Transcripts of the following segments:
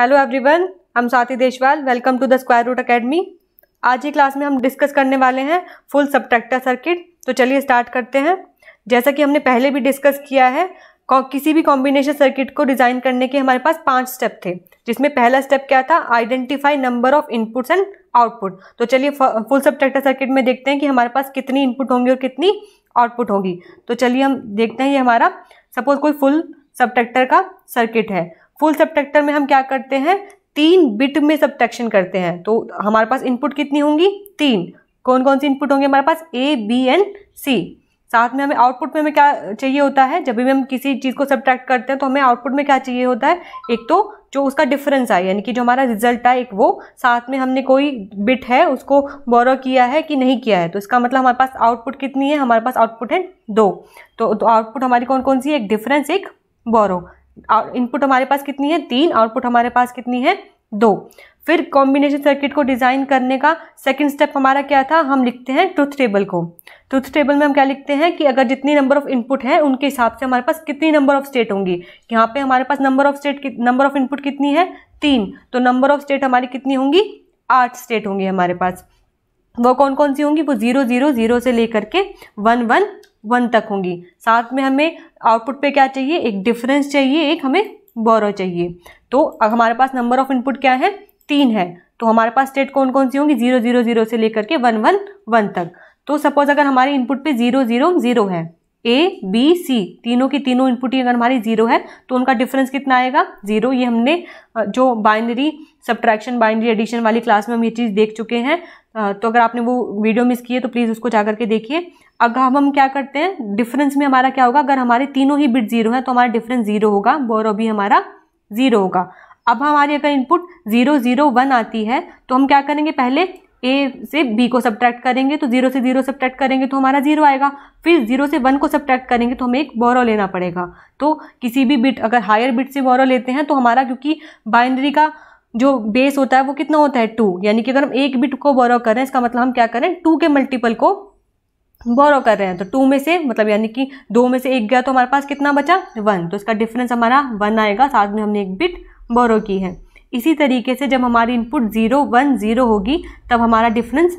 hello everyone हम Swati Deswal welcome to the Square Root Academy आज की क्लास में हम डिस्कस करने वाले हैं फुल सब्ट्रैक्टर सर्किट तो चलिए स्टार्ट करते हैं जैसा कि हमने पहले भी डिस्कस किया है किसी भी कॉम्बिनेशन सर्किट को डिज़ाइन करने के हमारे पास पांच स्टेप थे जिसमें पहला स्टेप क्या था identify number of inputs and output तो चलिए फुल सब्ट्रैक्टर सर्किट में देखते हैं कि हमारे पास कितनी इनपुट होंगी और कितनी आउटपुट होगी तो चलिए हम देखते हैं ये हमारा सपोज कोई फुल सब्ट्रैक्टर का सर्किट है फुल सब्ट्रैक्टर में हम क्या करते हैं तीन बिट में सब्ट्रैक्शन करते हैं तो हमारे पास इनपुट कितनी होंगी तीन कौन कौन सी इनपुट होंगे हमारे पास ए बी एंड सी साथ में हमें आउटपुट में हमें क्या चाहिए होता है जब भी हम किसी चीज़ को सब्ट्रैक्ट करते हैं तो हमें आउटपुट में क्या चाहिए होता है एक तो जो उसका डिफरेंस आए यानी कि जो हमारा रिजल्ट आए एक वो साथ में हमने कोई बिट है उसको बोरो किया है कि नहीं किया है तो इसका मतलब हमारे पास आउटपुट कितनी है हमारे पास आउटपुट है दो तो, तो आउटपुट हमारी कौन कौन सी है एक डिफरेंस एक बोरो इनपुट हमारे पास कितनी है तीन आउटपुट हमारे पास कितनी है दो फिर कॉम्बिनेशन सर्किट को डिज़ाइन करने का सेकंड स्टेप हमारा क्या था हम लिखते हैं ट्रुथ टेबल को ट्रुथ टेबल में हम क्या लिखते हैं कि अगर जितनी नंबर ऑफ इनपुट है उनके हिसाब से हमारे पास कितनी नंबर ऑफ स्टेट होंगी यहाँ पे हमारे पास number of state number of input कितनी है तीन तो नंबर ऑफ स्टेट हमारी कितनी होंगी आठ स्टेट होंगी हमारे पास वो कौन कौन सी होंगी वो जीरो जीरो जीरो से लेकर के वन वन वन तक होंगी साथ में हमें आउटपुट पे क्या चाहिए एक डिफरेंस चाहिए एक हमें बोरो चाहिए तो अब हमारे पास नंबर ऑफ इनपुट क्या है तीन है तो हमारे पास स्टेट कौन कौन सी होंगी जीरो जीरो जीरो से लेकर के वन वन वन तक तो सपोज अगर हमारे इनपुट पे जीरो जीरो जीरो है ए बी सी तीनों की तीनों इनपुट ही अगर हमारी जीरो है तो उनका डिफरेंस कितना आएगा जीरो ये हमने जो बाइनरी सब्ट्रैक्शन बाइनरी एडिशन वाली क्लास में हम ये चीज़ देख चुके हैं तो अगर आपने वो वीडियो मिस की है तो प्लीज़ उसको जा करके देखिए अगर हम क्या करते हैं डिफरेंस में हमारा क्या होगा अगर हमारे तीनों ही बिट जीरो हैं तो हमारा डिफरेंस जीरो होगा बोरो भी हमारा जीरो होगा अब हमारी अगर इनपुट जीरो जीरो वन आती है तो हम क्या करेंगे पहले ए से बी को सब्ट्रैक्ट करेंगे तो जीरो से जीरो सब्ट्रैक्ट करेंगे तो हमारा जीरो आएगा फिर जीरो से वन को सब्ट्रैक्ट करेंगे तो हमें एक बोरो लेना पड़ेगा तो किसी भी बिट अगर हायर बिट से बोरो लेते हैं तो हमारा क्योंकि बाइनरी का जो बेस होता है वो कितना होता है टू यानी कि अगर हम एक बिट को बोरो करें इसका मतलब हम क्या करें टू के मल्टीपल को बोरो कर रहे हैं तो टू में से मतलब यानी कि दो में से एक गया तो हमारे पास कितना बचा वन तो इसका डिफरेंस हमारा वन आएगा साथ में हमने एक बिट बोरो की है इसी तरीके से जब हमारी इनपुट ज़ीरो वन ज़ीरो होगी तब हमारा डिफरेंस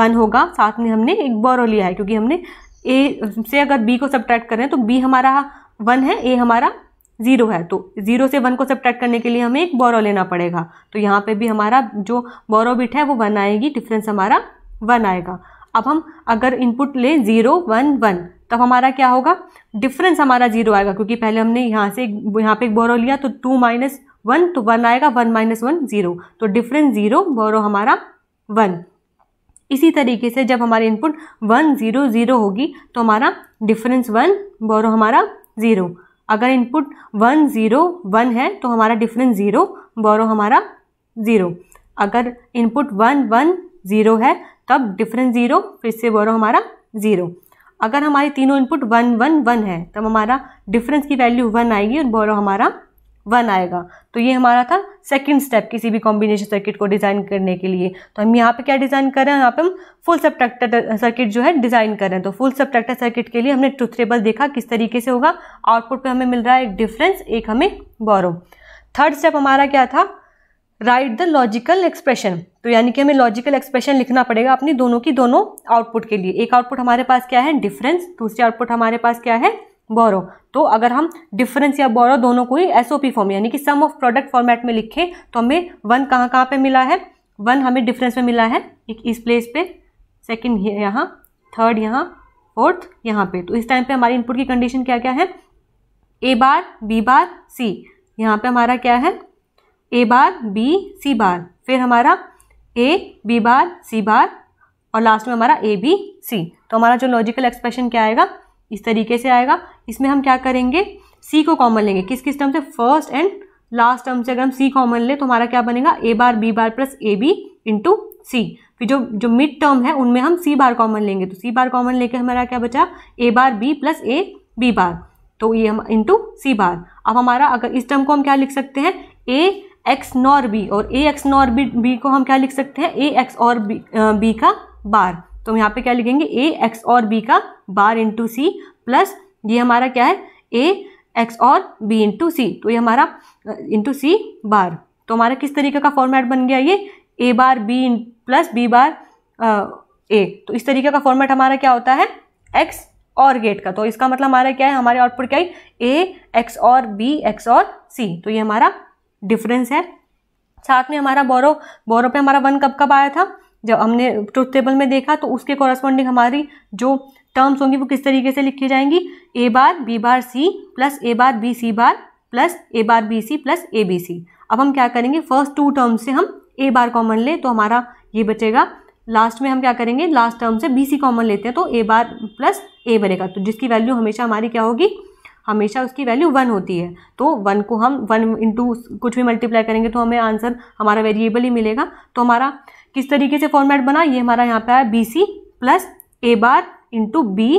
वन होगा साथ में हमने एक बोरो लिया है क्योंकि हमने ए से अगर बी को सब्ट्रैक्ट करें तो बी हमारा वन है ए हमारा ज़ीरो है तो ज़ीरो से वन को सब्ट्रैक्ट करने के लिए हमें एक बोरो लेना पड़ेगा तो यहाँ पर भी हमारा जो बोरो बिट है वो वन आएगी डिफरेंस हमारा वन आएगा अब हम अगर इनपुट लें ज़ीरो वन वन तब हमारा क्या होगा डिफरेंस हमारा जीरो आएगा क्योंकि पहले हमने यहाँ से यहाँ पे एक बोरो लिया तो टू माइनस वन तो वन आएगा वन माइनस वन ज़ीरो तो डिफरेंस ज़ीरो बोरो हमारा वन इसी तरीके से जब हमारी इनपुट वन ज़ीरो ज़ीरो होगी तो हमारा डिफरेंस वन बोरो हमारा ज़ीरो अगर इनपुट वन ज़ीरो वन है तो हमारा डिफरेंस ज़ीरो बोरो हमारा ज़ीरो अगर इनपुट वन वन ज़ीरो है तब डिफरेंस ज़ीरो फिर से बोलो हमारा ज़ीरो अगर हमारी तीनों इनपुट वन वन वन है तब हमारा डिफरेंस की वैल्यू वन आएगी और बोलो हमारा वन आएगा तो ये हमारा था सेकंड स्टेप किसी भी कॉम्बिनेशन सर्किट को डिज़ाइन करने के लिए तो हम यहाँ पे क्या डिज़ाइन कर रहे हैं यहाँ पे हम फुल सब्ट्रैक्टर सर्किट जो है डिज़ाइन कर रहे हैं तो फुल सब्ट्रैक्टर सर्किट के लिए हमने ट्रुथ टेबल देखा किस तरीके से होगा आउटपुट पे हमें मिल रहा है एक डिफरेंस एक हमें बोरो थर्ड स्टेप हमारा क्या था राइट द लॉजिकल एक्सप्रेशन तो यानी कि हमें लॉजिकल एक्सप्रेशन लिखना पड़ेगा अपनी दोनों की दोनों आउटपुट के लिए एक आउटपुट हमारे पास क्या है डिफरेंस दूसरी आउटपुट हमारे पास क्या है बोरो तो अगर हम डिफरेंस या बोरो दोनों को ही एस फॉर्म यानी कि सम ऑफ प्रोडक्ट फॉर्मेट में लिखें तो हमें वन कहाँ कहाँ पे मिला है वन हमें डिफरेंस में मिला है एक इस प्लेस पे सेकेंड यहाँ थर्ड यहाँ फोर्थ यहाँ पे तो इस टाइम पे हमारी इनपुट की कंडीशन क्या क्या है ए बार बी बार सी यहाँ पे हमारा क्या है ए बार बी सी बार फिर हमारा ए बी बार सी बार और लास्ट में हमारा ए बी सी तो हमारा जो लॉजिकल एक्सप्रेशन क्या आएगा इस तरीके से आएगा इसमें हम क्या करेंगे सी को कॉमन लेंगे किस किस टर्म से फर्स्ट एंड लास्ट टर्म से अगर हम सी कॉमन लें तो हमारा क्या बनेगा A bar B bar plus A B into C फिर जो जो मिड टर्म है उनमें हम सी बार कॉमन लेंगे तो सी बार कॉमन लेके हमारा क्या बचा A bar B plus A B bar तो ये हम इंटू सी बार अब हमारा अगर इस टर्म को हम क्या लिख सकते हैं ए एक्स नॉर बी और A XNOR B B को हम क्या लिख सकते हैं A XOR B B का बार तो हम यहाँ पे क्या लिखेंगे ए एक्स और बी का बार इंटू सी प्लस ये हमारा क्या है A XOR B into C तो ये हमारा इंटू सी बार तो हमारा किस तरीके का फॉर्मेट बन गया ये A bar B plus B bar A तो इस तरीके का फॉर्मेट हमारा क्या होता है एक्स और गेट का तो इसका मतलब हमारा क्या है हमारे आउटपुट क्या है A XOR B XOR C तो ये हमारा डिफरेंस है साथ में हमारा बोरो बोरो पे हमारा वन कब कब आया था जब हमने ट्रुथ टेबल में देखा तो उसके कॉरस्पॉन्डिंग हमारी जो टर्म्स होंगी वो किस तरीके से लिखी जाएंगी A bar B bar C plus A bar B C bar plus A bar B C plus A B C अब हम क्या करेंगे फर्स्ट टू टर्म से हम ए बार कॉमन लें तो हमारा ये बचेगा लास्ट में हम क्या करेंगे लास्ट टर्म से बी सी कॉमन लेते हैं तो ए बार प्लस ए बनेगा तो जिसकी वैल्यू हमेशा हमारी क्या होगी हमेशा उसकी वैल्यू वन होती है तो वन को हम वन इंटू कुछ भी मल्टीप्लाई करेंगे तो हमें आंसर हमारा वेरिएबल ही मिलेगा तो हमारा किस तरीके से फॉर्मेट बना ये हमारा यहाँ पे आया B C plus A bar into B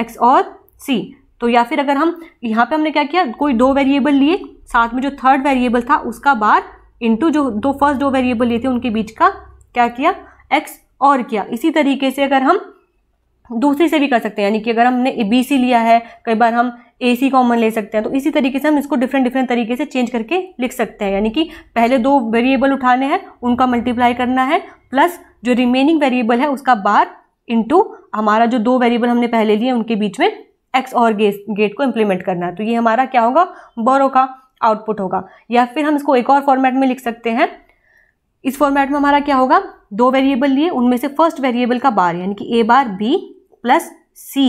XOR C तो या फिर अगर हम यहाँ पे हमने क्या किया कोई दो वेरिएबल लिए साथ में जो थर्ड वेरिएबल था उसका बार इंटू जो दो फर्स्ट दो वेरिएबल लिए थे उनके बीच का क्या किया एक्स और किया इसी तरीके से अगर हम दूसरी से भी कर सकते हैं यानी कि अगर हमने बी सी लिया है कई बार हम ए सी कॉमन ले सकते हैं तो इसी तरीके से हम इसको डिफरेंट डिफरेंट तरीके से चेंज करके लिख सकते हैं यानी कि पहले दो वेरिएबल उठाने हैं उनका मल्टीप्लाई करना है प्लस जो रिमेनिंग वेरिएबल है उसका बार इंटू हमारा जो दो वेरिएबल हमने पहले लिए उनके बीच में एक्स और गेट गेट को इम्प्लीमेंट करना है तो ये हमारा क्या होगा बोरो का आउटपुट होगा या फिर हम इसको एक और फॉर्मेट में लिख सकते हैं इस फॉर्मेट में हमारा क्या होगा दो वेरिएबल लिए उनमें से फर्स्ट वेरिएबल का बार यानी कि A bar B plus C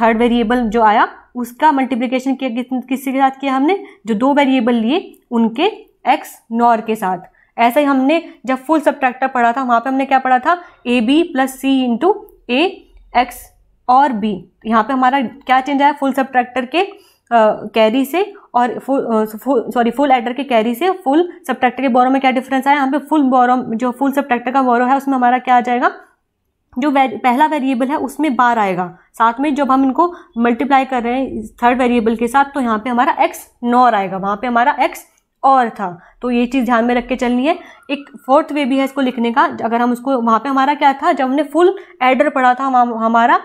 third variable जो आया उसका मल्टीप्लीकेशन किया कि, किसके साथ किया हमने जो दो वेरिएबल लिए उनके एक्स नॉर के साथ ऐसे ही हमने जब फुल सब्ट्रैक्टर पढ़ा था वहाँ पे हमने क्या पढ़ा था A B plus C into A XOR B यहाँ पे हमारा क्या चेंज आया फुल सब्ट्रैक्टर के कैरी से और फुल सॉरी फुल एडर के कैरी से फुल सब्ट्रैक्टर के बोरो में क्या डिफरेंस आया यहाँ पे फुल बोरो जो फुल सब्ट्रैक्टर का बोरो है उसमें हमारा क्या आ जाएगा जो वे पहला वेरिएबल है उसमें बार आएगा साथ में जब हम इनको मल्टीप्लाई कर रहे हैं थर्ड वेरिएबल के साथ तो यहाँ पे हमारा एक्स नॉर आएगा वहाँ पे हमारा एक्स और था तो ये चीज़ ध्यान में रख के चलनी है एक फोर्थ वे भी है इसको लिखने का अगर हम उसको वहाँ पे हमारा क्या था जब हमने फुल एडर पढ़ा था वहाँ हमारा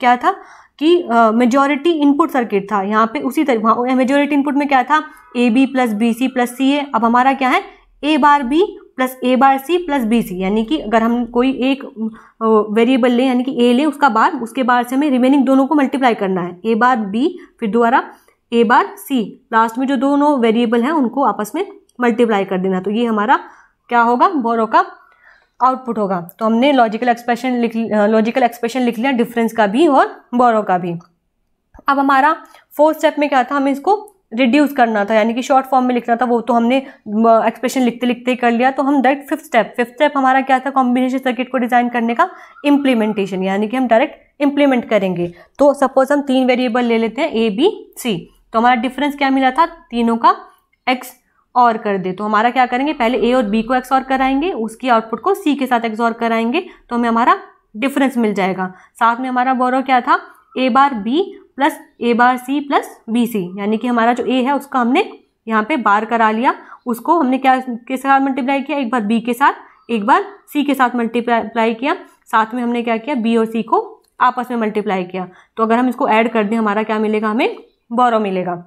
क्या था कि मेजॉरिटी इनपुट सर्किट था यहाँ पे उसी तरह मेजॉरिटी इनपुट में क्या था A B plus B C plus C A अब हमारा क्या है A bar B plus A bar C plus B C यानी कि अगर हम कोई एक वेरिएबल लें यानी कि ए लें उसका बाद उसके बाद से हमें रिमेनिंग दोनों को मल्टीप्लाई करना है ए बार बी फिर दोबारा ए बार सी लास्ट में जो दोनों वेरिएबल हैं उनको आपस में मल्टीप्लाई कर देना तो ये हमारा क्या होगा बोरो का आउटपुट होगा तो हमने लॉजिकल एक्सप्रेशन लिख लॉजिकल एक्सप्रेशन लिख लिया डिफरेंस का भी और बोरो का भी अब हमारा फोर्थ स्टेप में क्या था हमें इसको रिड्यूस करना था यानी कि शॉर्ट फॉर्म में लिखना था वो तो हमने एक्सप्रेशन लिखते लिखते ही कर लिया तो हम direct fifth step fifth step हमारा क्या था कॉम्बिनेशन सर्किट को डिज़ाइन करने का इम्प्लीमेंटेशन यानी कि हम डायरेक्ट इम्प्लीमेंट करेंगे तो सपोज हम तीन वेरिएबल ले लेते हैं ए बी सी तो हमारा डिफरेंस क्या मिला था तीनों का एक्स और कर दे तो हमारा क्या करेंगे पहले ए और बी को एक्स और कराएंगे उसकी आउटपुट को सी के साथ एक्स और कराएंगे तो हमें हमारा डिफरेंस मिल जाएगा साथ में हमारा बोरो क्या था A bar B plus A bar C plus B C यानी कि हमारा जो ए है उसका हमने यहाँ पे बार करा लिया उसको हमने क्या के साथ मल्टीप्लाई किया एक बार बी के साथ एक बार सी के साथ मल्टीप्लाई किया साथ में हमने क्या किया बी और सी को आपस में मल्टीप्लाई किया तो अगर हम इसको ऐड कर दें हमारा क्या मिलेगा हमें बोरो मिलेगा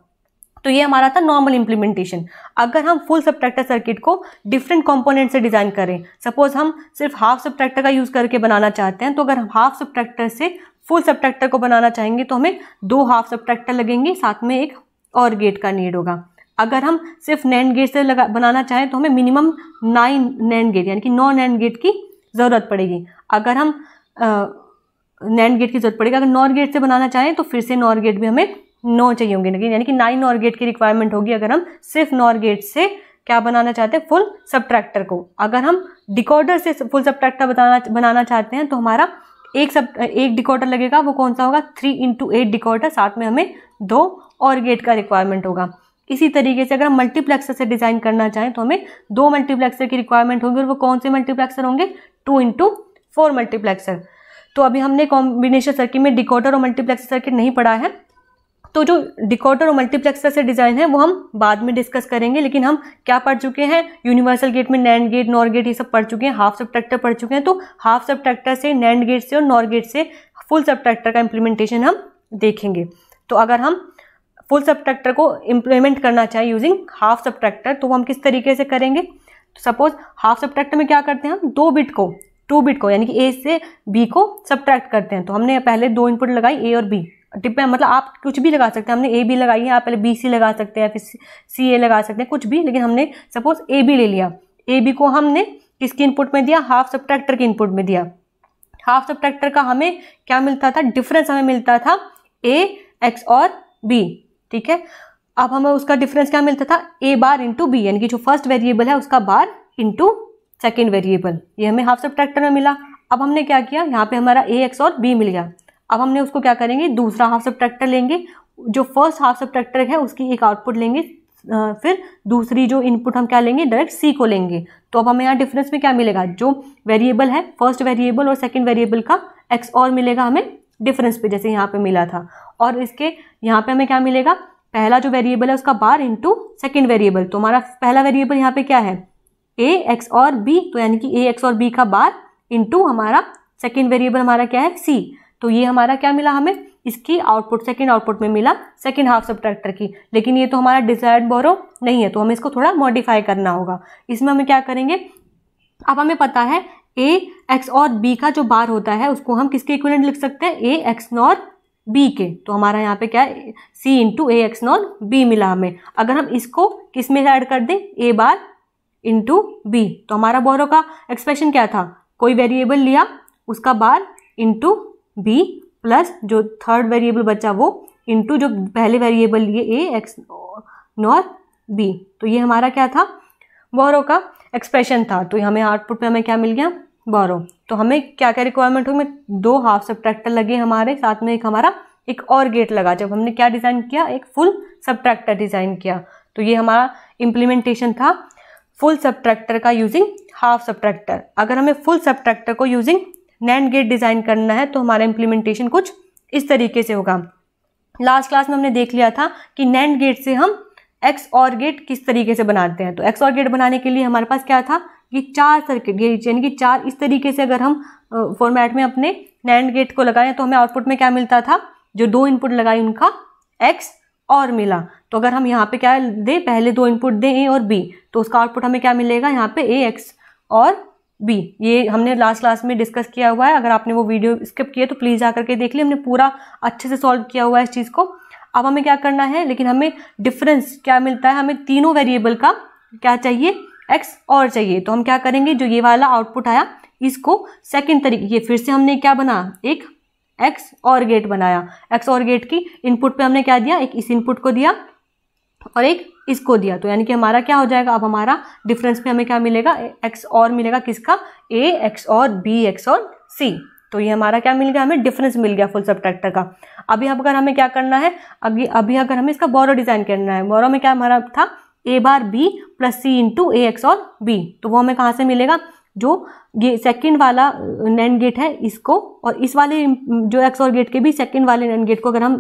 तो ये हमारा था नॉर्मल इम्प्लीमेंटेशन अगर हम फुल सब्ट्रैक्टर सर्किट को डिफरेंट कंपोनेंट से डिज़ाइन करें सपोज हम सिर्फ हाफ सब्ट्रैक्टर का यूज़ करके बनाना चाहते हैं तो अगर हम हाफ सब्ट्रैक्टर से फुल सब ट्रैक्टर को बनाना चाहेंगे तो हमें दो हाफ सब ट्रैक्टर लगेंगे साथ में एक और गेट का नीड होगा अगर हम सिर्फ नैंड गेट से लगा बनाना चाहें तो हमें मिनिमम नाइन नैंड गेट यानी कि नौ नैंड गेट की ज़रूरत पड़ेगी अगर हम नैंड गेट की ज़रूरत पड़ेगी अगर नॉर गेट से बनाना चाहें तो फिर से नॉर गेट भी हमें नौ चाहिए होंगे लेकिन यानी कि नाइन नॉर गेट की रिक्वायरमेंट होगी अगर हम सिर्फ नॉर गेट से क्या बनाना चाहते हैं फुल सब ट्रैक्टर को अगर हम डिकॉर्डर से फुल सब ट्रैक्टर बताना बनाना चाहते हैं तो हमारा एक सब एक डिकॉर्डर लगेगा वो कौन सा होगा थ्री इंटू एट डिकॉर्डर साथ में हमें दो और गेट का रिक्वायरमेंट होगा इसी तरीके से अगर हम मल्टीप्लेक्सर से डिज़ाइन करना चाहें तो हमें दो मल्टीप्लेक्सर की रिक्वायरमेंट होगी और वो कौन से मल्टीप्लेक्सर होंगे टू इंटू फोर मल्टीप्लेक्सर तो अभी हमने कॉम्बिनेशन सर्किट में डिकॉर्डर और मल्टीप्लेक्सर सर्किट नहीं पढ़ा है तो जो डिकॉटर और मल्टीप्लेक्सर से डिज़ाइन है वो हम बाद में डिस्कस करेंगे लेकिन हम क्या पढ़ चुके हैं यूनिवर्सल गेट में नैंड गेट नॉर गेट ये सब पढ़ चुके हैं हाफ सब ट्रैक्टर पढ़ चुके हैं तो हाफ सब ट्रैक्टर से नैंड गेट से और नॉर गेट से फुल सब ट्रैक्टर का इम्प्लीमेंटेशन हम देखेंगे तो अगर हम फुल सब ट्रैक्टर को इम्प्लीमेंट करना चाहिए यूजिंग हाफ सब ट्रैक्टर तो हम किस तरीके से करेंगे तो सपोज हाफ सब ट्रैक्टर में क्या करते हैं हम दो बिट को टू बिट को यानी कि ए से बी को सब्ट्रैक्ट करते हैं तो हमने पहले दो इनपुट लगाई ए और बी डिपेंड मतलब आप कुछ भी लगा सकते हैं हमने ए बी लगाई है आप पहले बी सी लगा सकते हैं फिर सी ए लगा सकते हैं कुछ भी लेकिन हमने सपोज ए बी ले लिया ए बी को हमने किसकी इनपुट में दिया हाफ सब्ट्रैक्टर के इनपुट में दिया हाफ सब्ट्रैक्टर का हमें क्या मिलता था डिफरेंस हमें मिलता था ए एक्स और बी ठीक है अब हमें उसका डिफरेंस क्या मिलता था ए बार इंटू बी यानी कि जो फर्स्ट वेरिएबल है उसका बार इंटू सेकेंड वेरिएबल ये हमें हाफ सब्ट्रैक्टर में मिला अब हमने क्या किया यहाँ पे हमारा ए एक्स और बी मिल गया अब हमने उसको क्या करेंगे दूसरा हाफ सब्ट्रैक्टर लेंगे जो फर्स्ट हाफ सब्ट्रैक्टर है उसकी एक आउटपुट लेंगे फिर दूसरी जो इनपुट हम क्या लेंगे डायरेक्ट सी को लेंगे तो अब हमें यहाँ डिफरेंस में क्या मिलेगा जो वेरिएबल है फर्स्ट वेरिएबल और सेकेंड वेरिएबल का एक्स और मिलेगा हमें डिफरेंस पे जैसे यहाँ पे मिला था और इसके यहाँ पे हमें क्या मिलेगा पहला जो वेरिएबल है उसका बार इंटू सेकेंड वेरिएबल तो हमारा पहला वेरिएबल यहाँ पे क्या है ए एक्स और बी तो यानी कि ए एक्स और बी का बार इंटू हमारा सेकेंड वेरिएबल हमारा क्या है सी तो ये हमारा क्या मिला हमें इसकी आउटपुट सेकेंड आउटपुट में मिला सेकेंड हाफ सब की लेकिन ये तो हमारा डिजायर्ड बोरो नहीं है तो हमें इसको थोड़ा मॉडिफाई करना होगा इसमें हमें क्या करेंगे अब हमें पता है ए एक्स और बी का जो बार होता है उसको हम किसके इक्विलेंट लिख सकते हैं ए एक्स नॉर बी के तो हमारा यहाँ पे क्या है C into A XNOR B मिला हमें अगर हम इसको किस में ऐड कर दें ए बार इंटू बी तो हमारा बोरो का एक्सप्रेशन क्या था कोई वेरिएबल लिया उसका बार इंटू बी प्लस जो थर्ड वेरिएबल बचा वो इंटू जो पहले वेरिएबल लिए ए एक्स नॉर बी तो ये हमारा क्या था बोरो का एक्सप्रेशन था तो हमें आउटपुट पे हमें क्या मिल गया बोरो तो हमें क्या क्या रिक्वायरमेंट होगी दो हाफ सब लगे हमारे साथ में एक हमारा एक और गेट लगा जब हमने क्या डिज़ाइन किया एक फुल सब डिज़ाइन किया तो ये हमारा इम्प्लीमेंटेशन था फुल सब का यूजिंग हाफ सब अगर हमें फुल सब को यूजिंग नैंड गेट डिज़ाइन करना है तो हमारा इम्प्लीमेंटेशन कुछ इस तरीके से होगा लास्ट क्लास में हमने देख लिया था कि नैंड गेट से हम एक्स और गेट किस तरीके से बनाते हैं तो एक्स और गेट बनाने के लिए हमारे पास क्या था ये चार सर्किट यानी कि चार इस तरीके से अगर हम फॉर्मेट में अपने नैंड गेट को लगाएं तो हमें आउटपुट में क्या मिलता था जो दो इनपुट लगाए उनका एक्स और मिला तो अगर हम यहाँ पे क्या दें पहले दो इनपुट दें ए और बी तो उसका आउटपुट हमें क्या मिलेगा यहाँ पे ए एक्स और बी ये हमने लास्ट क्लास में डिस्कस किया हुआ है अगर आपने वो वीडियो स्किप किया तो प्लीज़ जा करके देख ली हमने पूरा अच्छे से सॉल्व किया हुआ है इस चीज़ को अब हमें क्या करना है लेकिन हमें डिफरेंस क्या मिलता है हमें तीनों वेरिएबल का क्या चाहिए एक्स और चाहिए तो हम क्या करेंगे जो ये वाला आउटपुट आया इसको सेकेंड तरीके ये फिर से हमने क्या बना एक एक्स और गेट बनाया एक्स और गेट की इनपुट पे हमने क्या दिया एक इस इनपुट को दिया और एक इसको दिया तो यानी कि हमारा क्या हो जाएगा अब हमारा डिफरेंस में हमें क्या मिलेगा एक्स और मिलेगा किसका A XOR B XOR C तो ये हमारा क्या मिल गया हमें डिफरेंस मिल गया फुल सब्ट्रैक्टर का अभी अगर हमें क्या करना है अभी अभी अगर हमें इसका बोरो डिज़ाइन करना है बोरो में क्या हमारा था A bar B plus C into A XOR B तो वो हमें कहाँ से मिलेगा जो ये सेकेंड वाला नैंड गेट है इसको और इस वाले जो एक्सोर गेट के भी सेकेंड वाले नैंड गेट को अगर हम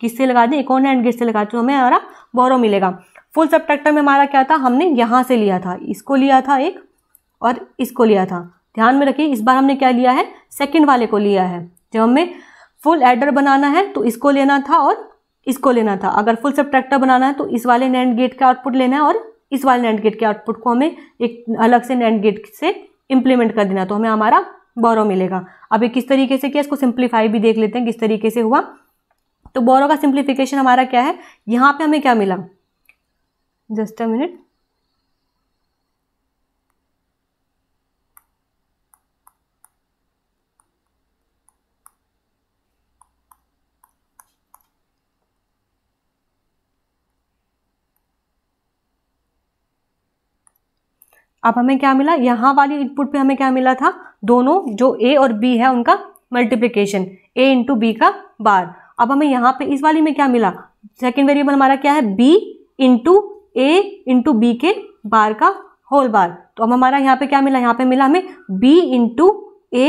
किससे लगा दें एक और नैंड गेट से लगा दें तो हमें हमारा बोरो मिलेगा फुल सब्ट्रैक्टर में हमारा क्या था हमने यहाँ से लिया था इसको लिया था एक और इसको लिया था ध्यान में रखिए इस बार हमने क्या लिया है सेकेंड वाले को लिया है जब हमें फुल एडर बनाना है तो इसको लेना था और इसको लेना था अगर फुल सब्ट्रैक्टर बनाना है तो इस वाले नैंड गेट का आउटपुट लेना है और इस वाले नैंड गेट के आउटपुट को हमें एक अलग से नैंड गेट से इम्प्लीमेंट कर देना तो हमें हमारा बोरो मिलेगा अब ये किस तरीके से किया इसको सिंप्लीफाई भी देख लेते हैं किस तरीके से हुआ तो बोरो का सिंप्लीफिकेशन हमारा क्या है यहाँ पे हमें क्या मिला जस्ट अ मिनट अब हमें क्या मिला यहाँ वाली इनपुट पे हमें क्या मिला था दोनों जो ए और बी है उनका मल्टीप्लीकेशन ए इंटू बी का बार अब हमें यहाँ पे इस वाली में क्या मिला सेकेंड वेरिएबल हमारा क्या है B into A into B के बार का होल बार तो अब हमारा यहाँ पे क्या मिला यहाँ पे मिला हमें B into A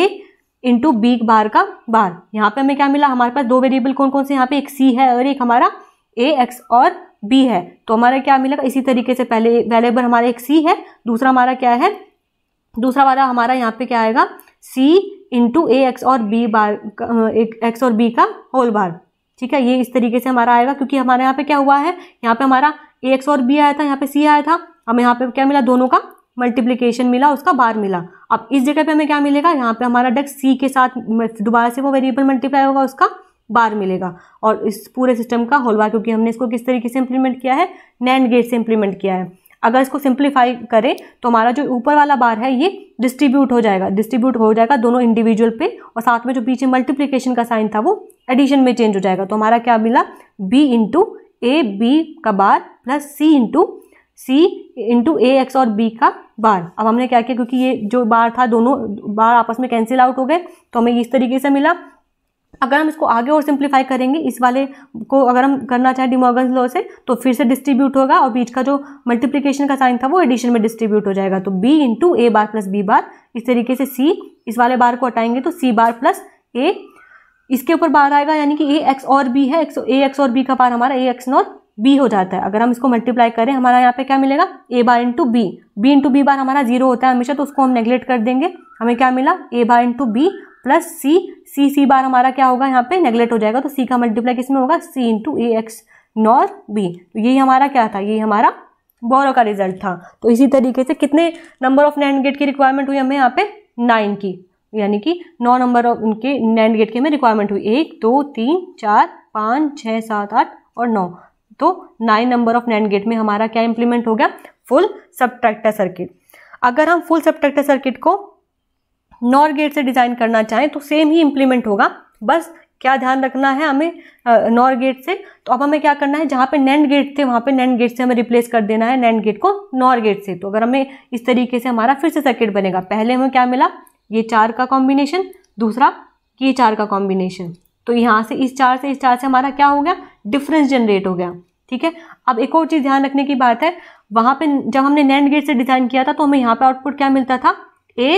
into B bar का बार यहाँ पे हमें क्या मिला हमारे पास दो वेरिएबल कौन कौन से यहाँ पे एक सी है और एक हमारा ए एक्स और बी है तो हमारा क्या मिलेगा इसी तरीके से पहले वेलेबल हमारा एक सी है दूसरा हमारा क्या है दूसरा वाला हमारा यहाँ पे क्या आएगा C into A XOR B bar एक एक्स और बी का होल बार ठीक है ये इस तरीके से हमारा आएगा क्योंकि हमारे यहाँ पे क्या हुआ है यहाँ पे हमारा ए एक्स और बी आया था यहाँ पे सी आया था हमें यहाँ पे क्या मिला दोनों का मल्टीप्लीकेशन मिला उसका बार मिला अब इस जगह पे हमें क्या मिलेगा यहाँ पे हमारा डेक्स सी के साथ दोबारा से वो वेरिएबल मल्टीप्लाई होगा उसका बार मिलेगा और इस पूरे सिस्टम का बार क्योंकि हमने इसको किस तरीके से इम्प्लीमेंट किया है नैंड गेट से इम्प्लीमेंट किया है अगर इसको सिंप्लीफाई करें तो हमारा जो ऊपर वाला बार है ये डिस्ट्रीब्यूट हो जाएगा डिस्ट्रीब्यूट हो जाएगा दोनों इंडिविजुअल पे और साथ में जो पीछे मल्टीप्लीकेशन का साइन था वो एडिशन में चेंज हो जाएगा तो हमारा क्या मिला बी इंटू ए बी का bar plus C into C into A XOR B का बार अब हमने क्या किया क्योंकि ये जो बार था दोनों बार आपस में कैंसिल आउट हो गए तो हमें इस तरीके से मिला अगर हम इसको आगे और सिंप्लीफाई करेंगे इस वाले को अगर हम करना चाहें डिमोगन लॉ से तो फिर से डिस्ट्रीब्यूट होगा और बीच का जो मल्टीप्लीकेशन का साइन था वो एडिशन में डिस्ट्रीब्यूट हो जाएगा तो B into A bar plus B bar इस तरीके से सी इस वाले बार को हटाएंगे तो सी बार प्लस ए इसके ऊपर बार आएगा यानी कि ए एक्स और बी है X A XOR B का बार हमारा ए एक्स नॉट बी हो जाता है अगर हम इसको मल्टीप्लाई करें हमारा यहाँ पे क्या मिलेगा A bar into B B into B bar हमारा जीरो होता है हमेशा तो उसको हम नेग्लेक्ट कर देंगे हमें क्या मिला A bar into B plus C C C bar हमारा क्या होगा यहाँ पे नेगलेक्ट हो जाएगा तो सी का मल्टीप्लाई किसमें होगा C into A XNOR B तो यही हमारा क्या था यही हमारा बोरो का रिजल्ट था तो इसी तरीके से कितने नंबर ऑफ नैंड गेट की रिक्वायरमेंट हुई हमें यहाँ पे नाइन की यानी कि नौ नंबर ऑफ उनके नैंड गेट की हमें रिक्वायरमेंट हुई एक दो तीन चार पाँच छः सात आठ और नौ तो nine number of NAND gate में हमारा क्या इंप्लीमेंट हो गया फुल सब सर्किट अगर हम फुल सब सर्किट को नॉर गेट से डिज़ाइन करना चाहें तो सेम ही इम्प्लीमेंट होगा बस क्या ध्यान रखना है हमें नॉर गेट से तो अब हमें क्या करना है जहाँ पे नैंड गेट थे वहाँ पे नैंड गेट से हमें रिप्लेस कर देना है नैंड गेट को नॉर गेट से तो अगर हमें इस तरीके से हमारा फिर से सर्किट बनेगा पहले हमें क्या मिला ये चार का कॉम्बिनेशन दूसरा ये चार का कॉम्बिनेशन तो यहाँ से इस चार से इस चार से हमारा क्या हो गया डिफरेंस जनरेट हो गया ठीक है अब एक और चीज़ ध्यान रखने की बात है वहाँ पर जब हमने नैंड गेट से डिज़ाइन किया था तो हमें यहाँ पर आउटपुट क्या मिलता था ए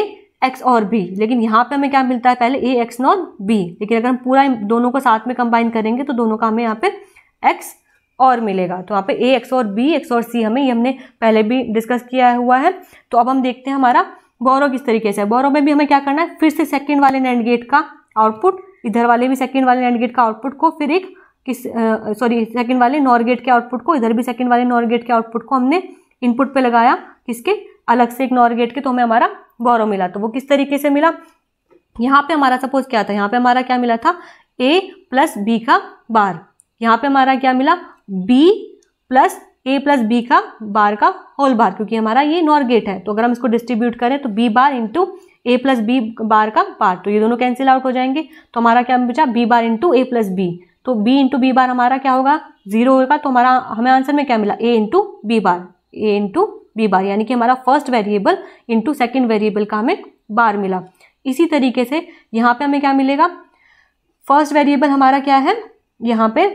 एक्स और बी लेकिन यहाँ पे हमें क्या मिलता है पहले ए एक्स नॉट बी लेकिन अगर हम पूरा दोनों को साथ में कंबाइन करेंगे तो दोनों का हमें यहाँ पे एक्स और मिलेगा तो यहाँ पे A XOR B XOR C हमें ये हमने पहले भी डिस्कस किया हुआ है तो अब हम देखते हैं हमारा गौरव किस तरीके से गौरव में भी हमें क्या करना है फिर से सेकेंड वाले नैंड गेट का आउटपुट इधर वाले भी सेकेंड वाले नैंड गेट का आउटपुट को फिर एक किस सॉरी सेकेंड वाले नॉर गेट के आउटपुट को इधर भी सेकेंड वाले नॉर गेट के आउटपुट को हमने इनपुट पे लगाया किसके अलग से एक नॉर गेट के तो हमें हमारा बोरो मिला तो वो किस तरीके से मिला यहाँ पे हमारा सपोज क्या था यहाँ पे हमारा क्या मिला था ए प्लस बी का बार यहाँ पे हमारा क्या मिला B plus A plus B का बार का होल बार क्योंकि हमारा ये नॉर गेट है तो अगर हम इसको डिस्ट्रीब्यूट करें तो B bar into A plus B bar का बार तो ये दोनों कैंसिल आउट हो जाएंगे तो हमारा क्या बचा B bar into A plus B तो बी इंटू बी बार हमारा क्या होगा जीरो होगा तो हमारा हमें आंसर में क्या मिला A into B bar A into B bar यानी कि हमारा first variable into second variable का हमें बार मिला इसी तरीके से यहाँ पे हमें क्या मिलेगा फर्स्ट वेरिएबल हमारा क्या है यहाँ पे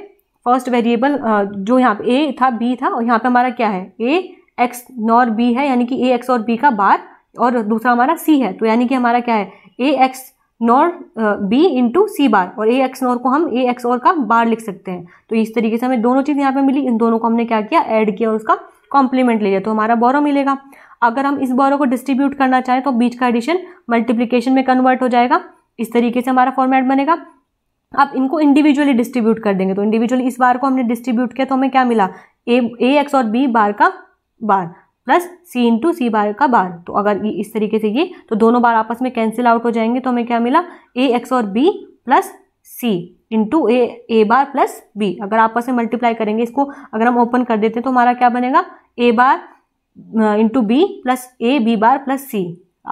फर्स्ट वेरिएबल जो यहाँ पे ए था बी था और यहाँ पे हमारा क्या है ए एक्स नॉर बी है यानी कि ए एक्स और बी का बार और दूसरा हमारा सी है तो यानी कि हमारा क्या है A XNOR B into C bar और ए एक्स नॉर को हम ए एक्स और का बार लिख सकते हैं तो इस तरीके से हमें दोनों चीज़ यहाँ पे मिली इन दोनों को हमने क्या किया ऐड किया और उसका कॉम्प्लीमेंट लिया तो हमारा बोरो मिलेगा अगर हम इस बोरो को डिस्ट्रीब्यूट करना चाहें तो बीच का एडिशन मल्टीप्लीकेशन में कन्वर्ट हो जाएगा इस तरीके से हमारा फॉर्मेट बनेगा अब इनको इंडिविजुअली डिस्ट्रीब्यूट कर देंगे तो इंडिविजुअली इस बार को हमने डिस्ट्रीब्यूट किया तो हमें क्या मिला ए ए एक्स और बी बार का bar plus C into C बार का बार तो अगर ये इस तरीके से ये तो दोनों बार आपस में कैंसिल आउट हो जाएंगे तो हमें क्या मिला A XOR B plus C into A A bar plus B अगर आपस में मल्टीप्लाई करेंगे इसको अगर हम ओपन कर देते हैं तो हमारा क्या बनेगा A bar into B plus A B bar plus C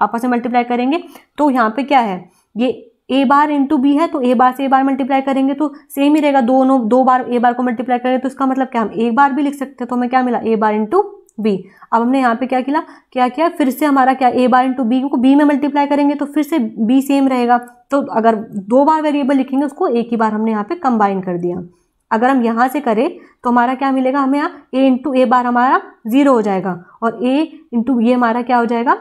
आपस में मल्टीप्लाई करेंगे तो यहाँ पे क्या है ये ए बार इंटू बी है तो ए बार से ए बार मल्टीप्लाई करेंगे तो सेम ही रहेगा दोनों दो बार ए बार को मल्टीप्लाई करेंगे तो इसका मतलब क्या हम एक बार भी लिख सकते हैं तो हमें क्या मिला ए बार इंटू बी अब हमने यहाँ पे क्या किया क्या किया फिर से हमारा क्या ए बार इंटू बी क्योंकि बी में मल्टीप्लाई करेंगे तो फिर से बी सेम रहेगा तो अगर दो बार वेरिएबल लिखेंगे उसको एक ही बार हमने यहाँ पे कंबाइन कर दिया अगर हम यहाँ से करें तो हमारा क्या मिलेगा हमें यहाँ ए इंटू ए बार हमारा ज़ीरो हो जाएगा और ए इंटू ये हमारा क्या हो जाएगा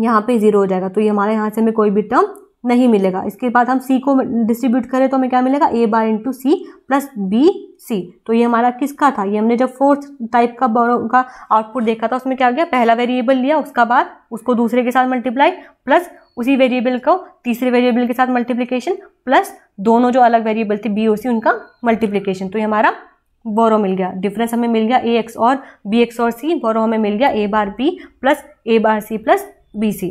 यहाँ पे ज़ीरो हो जाएगा तो ये हमारे यहाँ से हमें कोई भी टर्म नहीं मिलेगा इसके बाद हम सी को डिस्ट्रीब्यूट करें तो हमें क्या मिलेगा A bar into C plus B C तो ये हमारा किसका था ये हमने जब फोर्थ टाइप का बोरो का आउटपुट देखा था उसमें क्या गया पहला वेरिएबल लिया उसका बाद उसको दूसरे के साथ मल्टीप्लाई प्लस उसी वेरिएबल को तीसरे वेरिएबल के साथ मल्टीप्लीकेशन प्लस दोनों जो अलग वेरिएबल थे बी और सी उनका मल्टीप्लीकेशन तो ये हमारा बोरो मिल गया डिफरेंस हमें मिल गया A XOR B XOR C borrow हमें मिल गया A bar B plus A bar C plus B C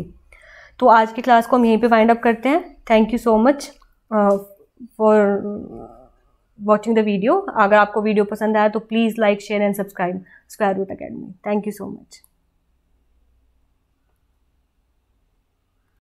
तो आज की क्लास को हम यहीं पे वाइंड अप करते हैं thank you so much for watching the video अगर आपको वीडियो पसंद आया तो please like share and subscribe square root academy thank you so much